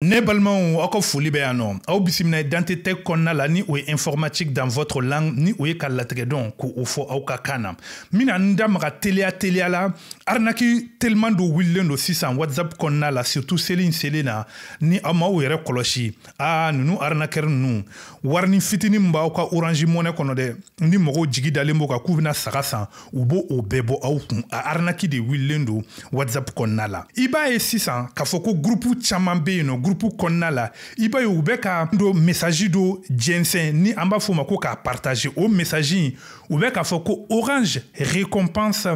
ne balimaw aw ka foli bɛ yan nɔ aw bisimina dantete kɔnɔna la ni o ye informatique dans votre langue ni o ye ka latigɛdɔn ko o fɔ aw ka kan na n bena n da maga teliya teliya la arnaki teliman do wililen do sisan whatsapp kɔnɔna la surtout seli n selen na ni aw m'aw yɛrɛ kɔlɔsi aa nunu arnakɛri nunu warini fitini min b'aw ka orangi mɔnɛ kɔnɔ dɛ ni mɔgɔw jigi dalen b'o kan k'u bena saga san u b' o bɛɛ bɔ aw kun a arnaki de wililen do whatsapp kɔnɔna la i b'a ye sisan k'a fɔ ko gurupu caaman be yen nɔ gurupu kɔnɔna la i b'a ye u bɛ ka do mesaji do jɛnsɛn ni an b'a fɔ o ma ko k'a partage o mesaji in u bɛ k'a fɔ ko orange récompense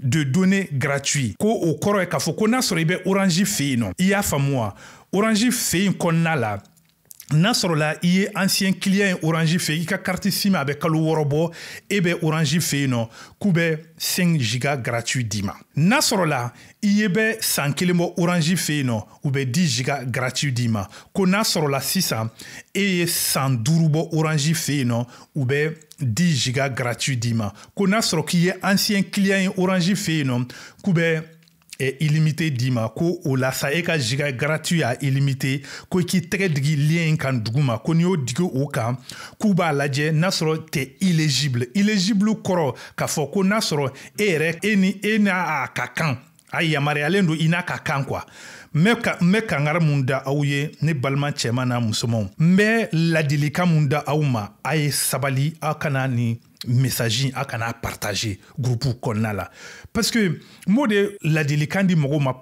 de données gratuit ko o kɔrɔ ye k'a fɔ ko n'a sɔrɔ i bɛ orange fɛ yen nɔ i y'a faamu wa orange fɛ yen kɔnɔna la n'a sɔrɔla i ye ancien client ye orange fɛ i ka carte sim a bɛ kalo wɔɔrɔ bɔ e bɛ orange fɛ yen nɔ k'u bɛ 5 giga gratuit d'i ma n'a sɔrɔla i ye bɛ san kelen bɔ orange fɛ yen nɔ u bɛ 10 giga gratuit d'i ma ko n'a sɔrɔla sisan e ye san duuru bɔ orange fɛ yen nɔ u bɛ 10 giga gratuit d'i ma ko n'a sɔrɔ k'i ye ancien client ye orange fɛ yen nɔ k'u bɛ est illimité dima ko o la sa e ka giga gratuit a illimité ko i k'i tɛgɛ digi lien kan dugu ma ko n'i y'o digi o kan k'u b'a lajɛ n'a sɔrɔ tɛ illegible illegible kɔrɔ k'a fɔ ko n'a sɔrɔ e yɛrɛ e ni e n'a a ka kan a yamaruyalen don i n'a ka kan kuwa n bɛ kangari mun da aw ye ne balima cɛman n'a musomanw n bɛ ladilikan mun da aw ma a ye sabali aw kana nin message à partager, partagé groupe ou là... parce que moi de la di ma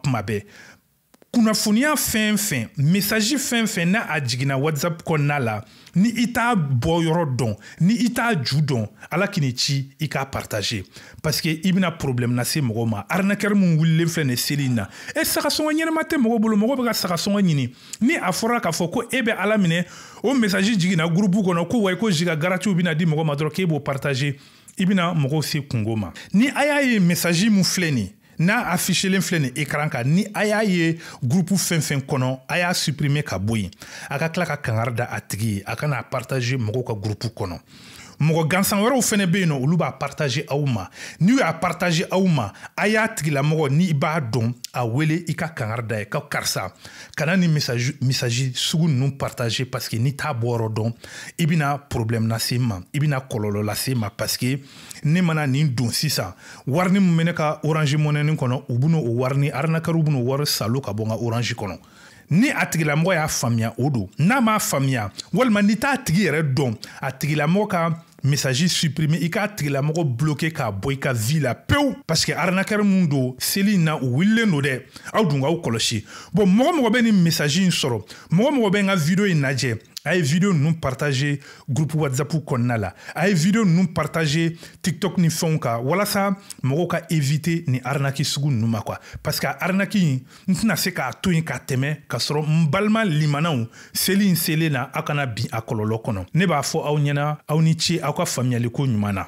kunnafoniya fɛn fɛn mesaji fɛn fɛn n'a a jiginna whatsapp kɔnɔna la ni i t'a bɔ yɔrɔ dɔn ni i t'a ju dɔn ala k'i ni ci i k'a partage parce que i bɛna problème lase mɔgɔw ma arnaqueur min wulilen filɛ nin seli in na e sagasɔngɔ ɲɛnama tɛ mɔgɔ bolo mɔgɔ bɛ ka sagasɔngɔ ɲini ni a fɔra k'a fɔ ko e bɛ ala minɛ o mesaji jiginna groupe kɔnɔ ko wa i ko ziga garatiw bɛna di mɔgɔ ma dɔrɔn k'e b'o partage i bɛna mɔgɔw se kungo ma ni a y'a ye mesaji min filɛ nin n'a affichelen filɛ nin ekran kan ni a y'a ye gurupu fɛn fɛn kɔnɔ a y'a supprime ka bɔ yen a ka tila ka kangari da a tigi ye a kana partage mɔgɔw ka gurupu kɔnɔ mɔgɔ gansan wɛrɛw fɛnɛ be yen nɔ olu b'a partaje aw ma n'u y'a partaje aw ma a y'a tigilamɔgɔ ni i b'a dɔn a wele i ka kangari da ye ka karisa kana ni misaji sugu nunu partaje parseke n'i t'a bɔyɔrɔ dɔn i bena problɛmu lase ma i bena kɔlɔlɔ lase ma parseke ne mana nin don sisan warini min bene ka orange mɔnɛni kɔnɔ u ben'o warini arinakɛriw ben'o wari salo ka bɔ n ka orange kɔnɔ ni a tigilamɔgɔ y'a faamuya o don n'a m'a faamuya walima n'i t'a tigi yɛrɛ dɔn a tigilamɔgɔ ka mesazi supprime i k'a tigilamɔgɔ bloke k'a bɔ i ka vi la pewu parsike arnakɛri min don seli in na u wililen don dɛ aw dun k'aw kɔlɔsi bɔn mɔgɔ mɔgɔ bɛ nin mesazi in sɔrɔ mɔgɔ mɔgɔ bɛ n ka video in lajɛ a ye video ninnu partage groupe whatsapp kɔnɔna la a ye video ninnu partage tiktok ni fɛnw kan walasa mɔgɔw ka évite ni arnaki sugu ninnu ma kuwa parce que a arnaki n tɛna se k'a to yen k'a tɛmɛ k'a sɔrɔ n balima limanaw seli in selen na aw kana bin a kɔlɔlɔ kɔnɔ ne b'a fɔ aw ɲɛna aw ni ce aw ka faamuyaliko ɲuman na